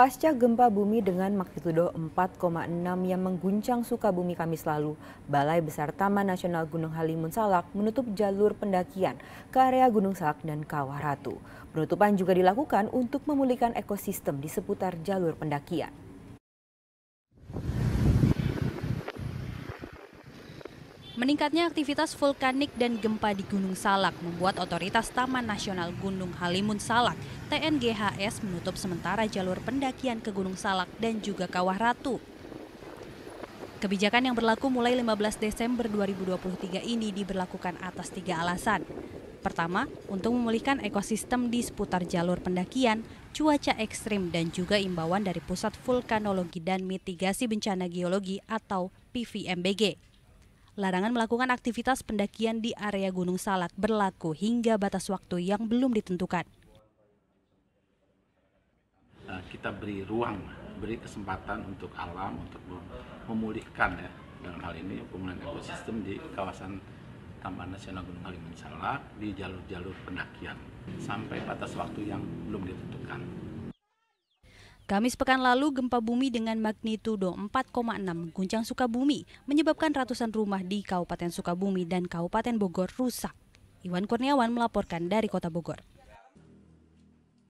Pasca gempa bumi dengan magnitudo 4,6 yang mengguncang Sukabumi Kamis lalu, Balai Besar Taman Nasional Gunung Halimun Salak menutup jalur pendakian ke area Gunung Salak dan Kawah Ratu. Penutupan juga dilakukan untuk memulihkan ekosistem di seputar jalur pendakian. Meningkatnya aktivitas vulkanik dan gempa di Gunung Salak membuat otoritas Taman Nasional Gunung Halimun Salak TNGHS menutup sementara jalur pendakian ke Gunung Salak dan juga Kawah Ratu. Kebijakan yang berlaku mulai 15 Desember 2023 ini diberlakukan atas tiga alasan. Pertama, untuk memulihkan ekosistem di seputar jalur pendakian, cuaca ekstrim dan juga imbauan dari Pusat Vulkanologi dan Mitigasi Bencana Geologi atau PVMBG. Larangan melakukan aktivitas pendakian di area Gunung Salak berlaku hingga batas waktu yang belum ditentukan. Eh, kita beri ruang, beri kesempatan untuk alam untuk memulihkan ya dalam hal ini pemulihan ekosistem di kawasan Taman Nasional Gunung Halimun Salak di jalur-jalur pendakian sampai batas waktu yang belum ditentukan. Kamis pekan lalu, gempa bumi dengan magnitudo 4,6 guncang Sukabumi, menyebabkan ratusan rumah di Kabupaten Sukabumi dan Kabupaten Bogor rusak. Iwan Kurniawan melaporkan dari Kota Bogor.